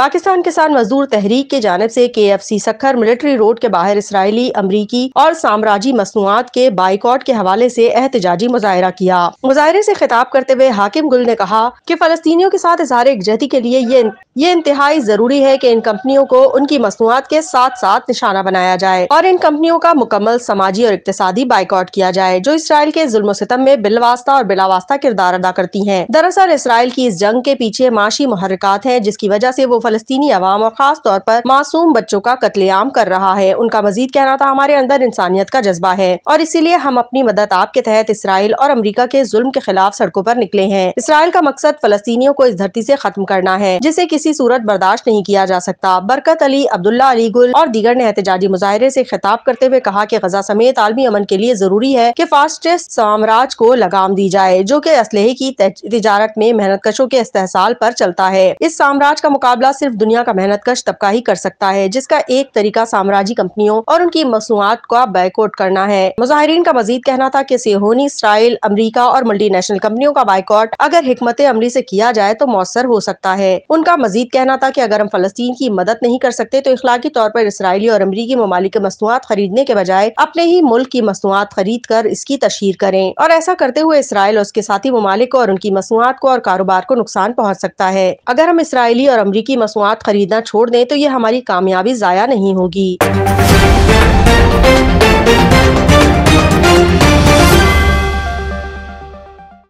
पाकिस्तान किसान मजदूर तहरीक की जानब ऐसी के एफ सी सखर मिलिट्री रोड के बाहर इसराइली अमरीकी और साम्राजी मसनूआत के बाइकआउट के हवाले ऐसी एहतजाजी मुजाहरा किया मुजाहरे ऐसी खिताब करते हुए हाकिम गुल ने कहा की फलस्तियों के साथ इजहार यकजहती के लिए ये ये इंतहाई जरूरी है की इन कंपनियों को उनकी मसनूआत के साथ साथ निशाना बनाया जाए और इन कंपनियों का मुकम्मल समाजी और इकतदी बाइकआउट किया जाए जो इसराइल के जुल्म सितम में बिलवास्ता और बिलावास्ता किरदार अदा करती है दरअसल इसराइल की इस जंग के पीछे माशी महरकत है जिसकी वजह ऐसी वो फलस्तनी अवाम और खास तौर पर मासूम बच्चों का कत्लेआम कर रहा है उनका मजीद कहना था हमारे अंदर इंसानियत का जज्बा है और इसीलिए हम अपनी मदद आपके तहत इसराइल और अमरीका के जुल्म के खिलाफ सड़कों आरोप निकले हैं इसराइल का मकसद फलस्तियों को इस धरती ऐसी खत्म करना है जिसे किसी सूरत बर्दाश्त नहीं किया जा सकता बरकत अली अब्दुल्ला अली गुल और दीगर ने एहतजाजी मुजाहरे ऐसी खिताब करते हुए कहा की गजा समेत आलमी अमन के लिए जरूरी है की फास्टेस्ट साम्राज्य को लगाम दी जाए जो की असलहे की तजारत में मेहनत कशों के इस्तेसाल आरोप चलता है इस साम्राज्य का मुकाबला सिर्फ दुनिया का मेहनतकश तबका ही कर सकता है जिसका एक तरीका साम्राज्य कंपनियों और उनकी मसनूआत का बायकॉट करना है मुजाहरीन का मजीद कहना था की सेहोनी इसराइल अमरीका और मल्टी नेशनल कंपनियों का बायकॉट अगर हमत अमली ऐसी किया जाए तो मौसर हो सकता है उनका मजीद कहना था की अगर हम फलस्तीन की मदद नहीं कर सकते तो इखलाकी तौर पर इसराइली और अमरीकी ममालिक मसनूआत खरीदने के बजाय अपने ही मुल्क की मसनूआत खरीद कर इसकी तशहर करें और ऐसा करते हुए इसराइल और उसके साथी ममालिक और उनकी मसनूआत को और कारोबार को नुकसान पहुँच सकता है अगर हम इसराइली और अमरीकी मसूआत खरीदना छोड़ दें तो ये हमारी कामयाबी ज़ाया नहीं होगी